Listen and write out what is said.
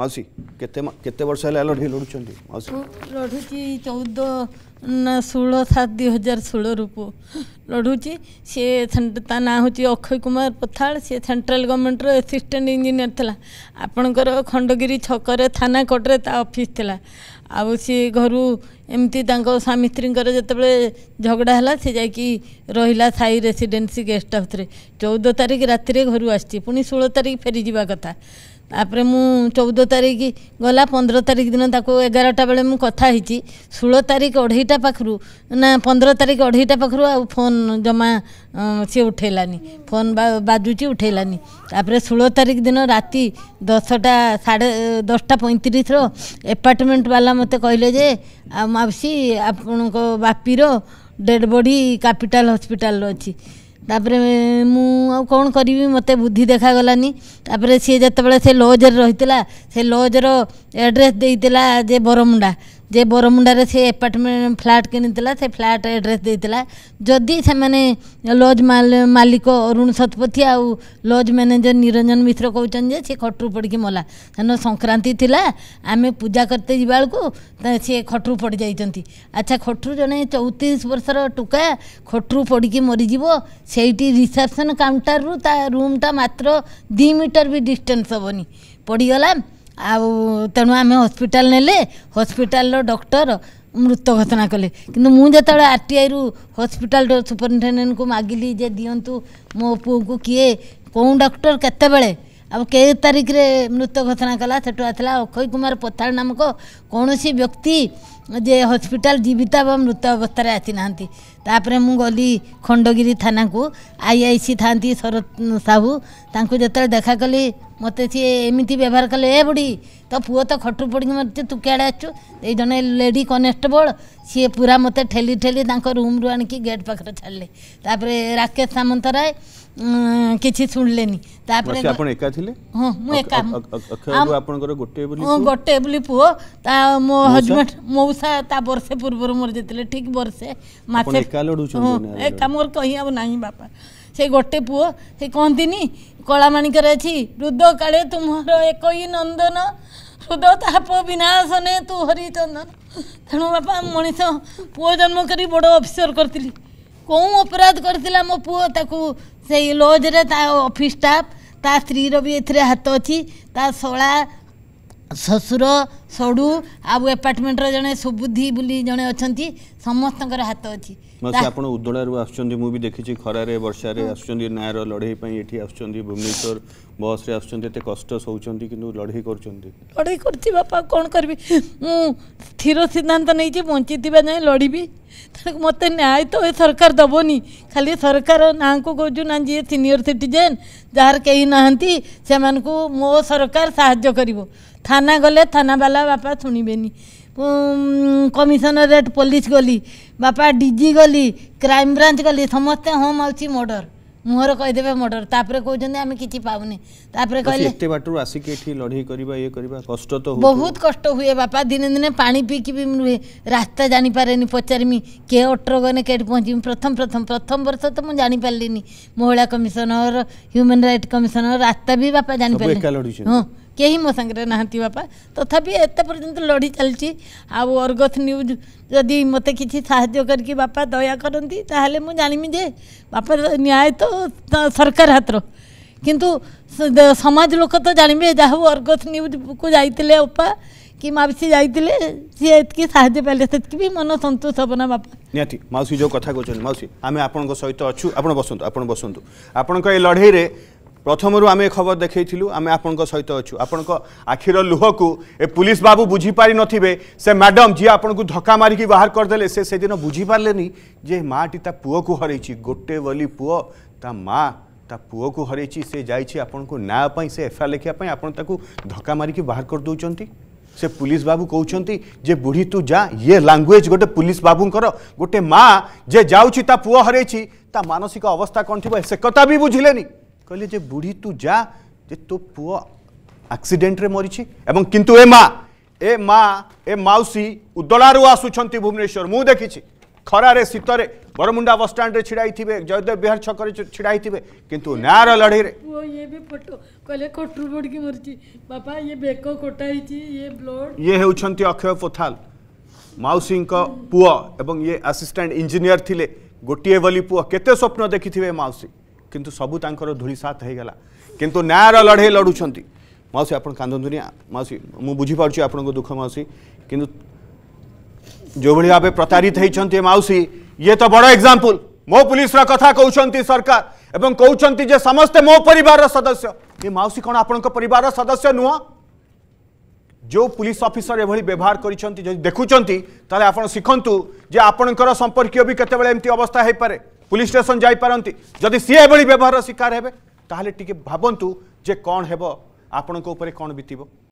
ମାଉସୀ କେତେ କେତେ ବର୍ଷ ହେଲା ଲଢ଼େଇ ଲଢ଼ୁଛନ୍ତି ମାଉସୀ ଲଢ଼ୁଛି ଚଉଦ ନା ଷୋହଳ ସାତ ଦୁଇ ହଜାର ଷୋହଳରୁ ପୁଅ ଲଢ଼ୁଛି ସେ ତା ନାଁ ହେଉଛି ଅକ୍ଷୟ କୁମାର ପଥାଳ ସେ ସେଣ୍ଟ୍ରାଲ ଗଭର୍ଣ୍ଣମେଣ୍ଟର ଏସିଷ୍ଟାଣ୍ଟ ଇଞ୍ଜିନିୟର ଥିଲା ଆପଣଙ୍କର ଖଣ୍ଡଗିରି ଛକରେ ଥାନା କୋର୍ଟରେ ତା ଅଫିସ୍ ଥିଲା ଆଉ ସେ ଘରୁ ଏମିତି ତାଙ୍କ ସ୍ୱାମୀ ସ୍ତ୍ରୀଙ୍କର ଯେତେବେଳେ ଝଗଡ଼ା ହେଲା ସେ ଯାଇକି ରହିଲା ସାଇ ରେସିଡେନ୍ସି ଗେଷ୍ଟ ହାଉସ୍ରେ ଚଉଦ ତାରିଖ ରାତିରେ ଘରୁ ଆସିଛି ପୁଣି ଷୋହଳ ତାରିଖ ଫେରିଯିବା କଥା ତାପରେ ମୁଁ ଚଉଦ ତାରିଖ ଗଲା ପନ୍ଦର ତାରିଖ ଦିନ ତାକୁ ଏଗାରଟା ବେଳେ ମୁଁ କଥା ହେଇଛି ଷୋହଳ ତାରିଖ ଅଢ଼େଇଟା ପାଖରୁ ନା ପନ୍ଦର ତାରିଖ ଅଢ଼େଇଟା ପାଖରୁ ଆଉ ଫୋନ୍ ଜମା ସିଏ ଉଠେଇଲାନି ଫୋନ୍ ବାଜୁଛି ଉଠେଇଲାନି ତାପରେ ଷୋହଳ ତାରିଖ ଦିନ ରାତି ଦଶଟା ସାଢ଼େ ଦଶଟା ପଇଁତିରିଶର ଏପାର୍ଟମେଣ୍ଟ ବାଲା ମୋତେ କହିଲେ ଯେ ଆଉ ମାଉସୀ ଆପଣଙ୍କ ବାପିର ଡେଡ଼୍ ବଡ଼ି କ୍ୟାପିଟାଲ ହସ୍ପିଟାଲର ଅଛି ତାପରେ ମୁଁ ଆଉ କ'ଣ କରିବି ମୋତେ ବୁଦ୍ଧି ଦେଖାଗଲାନି ତାପରେ ସିଏ ଯେତେବେଳେ ସେ ଲଜ୍ରେ ରହିଥିଲା ସେ ଲଜ୍ର ଆଡ଼୍ରେସ୍ ଦେଇଥିଲା ଯେ ବରମୁଣ୍ଡା ଯେ ବରମୁଣ୍ଡାରେ ସେ ଆପାର୍ଟମେଣ୍ଟ ଫ୍ଲାଟ୍ କିଣିଥିଲା ସେ ଫ୍ଲାଟ୍ ଆଡ୍ରେସ୍ ଦେଇଥିଲା ଯଦି ସେମାନେ ଲଜ୍ ମାଲିକ ଅରୁଣ ଶତପଥୀ ଆଉ ଲଜ୍ ମ୍ୟାନେଜର ନିରଞ୍ଜନ ମିଶ୍ର କହୁଛନ୍ତି ଯେ ସେ ଖଟରୁ ପଡ଼ିକି ମଲା ସେଦିନ ସଂକ୍ରାନ୍ତି ଥିଲା ଆମେ ପୂଜା କରିତେ ଯିବା ବେଳକୁ ସିଏ ଖଟରୁ ପଡ଼ିଯାଇଛନ୍ତି ଆଚ୍ଛା ଖଟରୁ ଜଣେ ଚଉତିରିଶ ବର୍ଷର ଟୁକା ଖଟରୁ ପଡ଼ିକି ମରିଯିବ ସେଇଠି ରିସେପ୍ସନ୍ କାଉଣ୍ଟରରୁ ତା ରୁମ୍ଟା ମାତ୍ର ଦୁଇ ମିଟର ବି ଡିଷ୍ଟାନ୍ସ ହେବନି ପଡ଼ିଗଲା ଆଉ ତେଣୁ ଆମେ ହସ୍ପିଟାଲ ନେଲେ ହସ୍ପିଟାଲର ଡକ୍ଟର ମୃତ ଘୋଷଣା କଲେ କିନ୍ତୁ ମୁଁ ଯେତେବେଳେ ଆର୍ ଟି ଆଇରୁ ହସ୍ପିଟାଲର ସୁପରିନଟେଣ୍ଡେଣ୍ଟକୁ ମାଗିଲି ଯେ ଦିଅନ୍ତୁ ମୋ ପୁଅକୁ କିଏ କେଉଁ ଡକ୍ଟର କେତେବେଳେ ଆଉ କେ ତାରିଖରେ ମୃତ ଘୋଷଣା କଲା ସେଠୁ ଆସିଲା ଅକ୍ଷୟ କୁମାର ପଥାଳ ନାମକ କୌଣସି ବ୍ୟକ୍ତି ଯେ ହସ୍ପିଟାଲ ଜୀବିତ ବା ମୃତ ଅବସ୍ଥାରେ ଆସିନାହାନ୍ତି ତାପରେ ମୁଁ ଗଲି ଖଣ୍ଡଗିରି ଥାନାକୁ ଆଇ ଆଇ ସି ଥାନ୍ତି ଶରତ ସାହୁ ତାଙ୍କୁ ଯେତେବେଳେ ଦେଖା କଲି ମୋତେ ସିଏ ଏମିତି ବ୍ୟବହାର କଲେ ଏ ବୁଢ଼ୀ ତୋ ପୁଅ ତ ଖଟରୁ ପଡ଼ିକି ମରିଛି ତୁ କିଆଡ଼େ ଆସିଛୁ ଏଇ ଜଣେ ଲେଡ଼ି କନେଷ୍ଟବଳ ସିଏ ପୁରା ମୋତେ ଠେଲି ଠେଲି ତାଙ୍କ ରୁମ୍ରୁ ଆଣିକି ଗେଟ୍ ପାଖରେ ଛାଡ଼ିଲେ ତାପରେ ରାକେଶ ସାମନ୍ତରାୟ କିଛି ଶୁଣିଲେନି ତାପରେ ଆପଣ ଏକା ଥିଲେ ହଁ ମୁଁ ଏକା ଆପଣଙ୍କର ଗୋଟେ ବୋଲି ପୁଅ ତା ମୋ ହଜବେଣ୍ଡ ମୋ ମଉସା ତା ବର୍ଷେ ପୂର୍ବରୁ ମୋର ଯେତେବେଳେ ଠିକ୍ ବର୍ଷେ ମାସେ ହଁ ଏକା ମୋର କହି ନାହିଁ ବାପା ସେ ଗୋଟେ ପୁଅ ସେ କହନ୍ତିନି କଳାମାଣିକରେ ଅଛି ହୃଦ କାଳେ ତୁମର ଏକ ହିଁ ନନ୍ଦନ ହୃଦ ତାପ ବିନାଶ ନେ ତୁ ହରିଚନ୍ଦନ ତେଣୁ ବାପା ମଣିଷ ପୁଅ ଜନ୍ମ କରି ବଡ଼ ଅଫିସର କରିଥିଲି କେଉଁ ଅପରାଧ କରିଥିଲା ମୋ ପୁଅ ତାକୁ ସେଇ ଲଜ୍ରେ ତା ଅଫିସ୍ ଷ୍ଟାଫ୍ ତା ସ୍ତ୍ରୀର ବି ଏଥିରେ ହାତ ଅଛି ତା ଶଳା शशुर सड़ु आउ एपार्टमेंट रे सुबुद्धि बोली जन अच्छा समस्त हाथ अच्छी उदला देखी बर्षार लड़े भुवनेश्वर बस रे कष्ट लड़े कर लड़े कर कौन करी स्थिर सिद्धांत मत न्याय तो सरकार दबनी खाली सरकार ना को कौज ना जी सिनियर सिटेन जार कहीं ना मो सरकार साहय कर থানা গলে থানাবালা বাপা শুণবেনি কমিশনরেট পুলিশ গলি বাপা ডিজি গলি ক্রাইম ব্রাঞ্চ গলি সমস্তে হম আছে মর্ডর মুহর কইদেবে মর্ডর তাপরে কইছেন আমি কিছু পাউনি তাপরে কইলে এতে বাটু আসি কি এঠি লড়াই করিবা ইয়ে করিবা কষ্ট তো বহুত কষ্ট হুয়ে বাপা দিনে দিনে পানি পিকি বি রুহে রাস্তা জানি পারেনি পচারিমি কে অট্র গনে কেট পৌঁছিমি প্রথম প্রথম প্রথম বর্ষ তো মু জানি পারলিনি মহিলা কমিশনার হিউম্যান রাইট কমিশনার রাস্তা বি বাপা জানি পারলিনি হ্যাঁ କେହି ମୋ ସାଙ୍ଗରେ ନାହାନ୍ତି ବାପା ତଥାପି ଏତେ ପର୍ଯ୍ୟନ୍ତ ଲଢ଼ି ଚାଲିଛି ଆଉ ଅର୍ଗଥ ନ୍ୟୁଜ୍ ଯଦି ମୋତେ କିଛି ସାହାଯ୍ୟ କରିକି ବାପା ଦୟା କରନ୍ତି ତାହେଲେ ମୁଁ ଜାଣିମି ଯେ ବାପା ନ୍ୟାୟ ତ ସରକାର ହାତର କିନ୍ତୁ ସମାଜ ଲୋକ ତ ଜାଣିବେ ଯାହା ହଉ ଅର୍ଗଥ ନ୍ୟୁଜ୍କୁ ଯାଇଥିଲେ ଅପା କି ମାଉସୀ ଯାଇଥିଲେ ସିଏ ଏତିକି ସାହାଯ୍ୟ ପାଇଲେ ସେତିକି ବି ମନ ସନ୍ତୋଷ ହେବ ନା ବାପା ନିହାତି ମାଉସୀ ଯେଉଁ କଥା କହୁଛନ୍ତି ମାଉସୀ ଆମେ ଆପଣଙ୍କ ସହିତ ଅଛୁ ଆପଣ ବସନ୍ତୁ ଆପଣ ବସନ୍ତୁ ଆପଣଙ୍କ ଏ ଲଢ଼େଇରେ ପ୍ରଥମରୁ ଆମେ ଏ ଖବର ଦେଖାଇଥିଲୁ ଆମେ ଆପଣଙ୍କ ସହିତ ଅଛୁ ଆପଣଙ୍କ ଆଖିର ଲୁହକୁ ଏ ପୁଲିସ ବାବୁ ବୁଝିପାରିନଥିବେ ସେ ମ୍ୟାଡ଼ାମ୍ ଯିଏ ଆପଣଙ୍କୁ ଧକ୍କା ମାରିକି ବାହାର କରିଦେଲେ ସେ ସେଦିନ ବୁଝିପାରିଲେନି ଯେ ମାଆଟି ତା ପୁଅକୁ ହରେଇଛି ଗୋଟେ ବୋଲି ପୁଅ ତା ମା' ତା ପୁଅକୁ ହରେଇଛି ସେ ଯାଇଛି ଆପଣଙ୍କୁ ନ୍ୟାୟ ପାଇଁ ସେ ଏଫଆଇଆର୍ ଲେଖିବା ପାଇଁ ଆପଣ ତାକୁ ଧକ୍କା ମାରିକି ବାହାର କରିଦେଉଛନ୍ତି ସେ ପୁଲିସ ବାବୁ କହୁଛନ୍ତି ଯେ ବୁଢ଼ୀ ତୁ ଯା ଇଏ ଲାଙ୍ଗୁଏଜ୍ ଗୋଟେ ପୁଲିସ ବାବୁଙ୍କର ଗୋଟେ ମା' ଯେ ଯାଉଛି ତା ପୁଅ ହରେଇଛି ତା ମାନସିକ ଅବସ୍ଥା କ'ଣ ଥିବ ସେ କଥା ବି ବୁଝିଲେନି कहले जे बुढ़ी तू जा जे तो पु आक्सीडेट मरी किंतु ए माँ ए माँ ए मौसी उदलारू आसुंच भुवनेश्वर मुँह देखी खरारे शीतर बरमुंडा बस स्टाण्रे ढाई थे जयदेव बिहार छक ढाई थे कि न्यायर लड़ाई में ये भी फोटो कहले कटर बड़ी मरी बापा ये बेक कटाई ये ब्लड ये हूँ अक्षय पोथाल मौसी पुओ ए आसीस्टाट इंजीनियर थी गोटे बोली पुओ के स्वप्न देखी थे मौसी किंतु सबूर धूलीसात हो गला कितु न्यायर लड़े लड़ुंत मौसी आप कदुनिया मौसी मुझे बुझीपी आप दुख मौसी कितु जो भाई भाव प्रतारित होती मौसी ये तो बड़ एक्जामपल मो पुलिस कथा कहते सरकार एवं कहते जे समस्ते मो पर सदस्य ये मौसी कौन आपण पर सदस्य नुह जो पुलिस अफिसर यह व्यवहार कर देखुंत आप शिखतु आपणकर संपर्क भी केत अवस्था हो पाए পুলিশ স্টেশন যাইপারতি যদি সি এভাবে ব্যবহার শিকার হবে তাহলে টিকি ভাবতু যে কণ হব আপনার উপরে কণ বিতব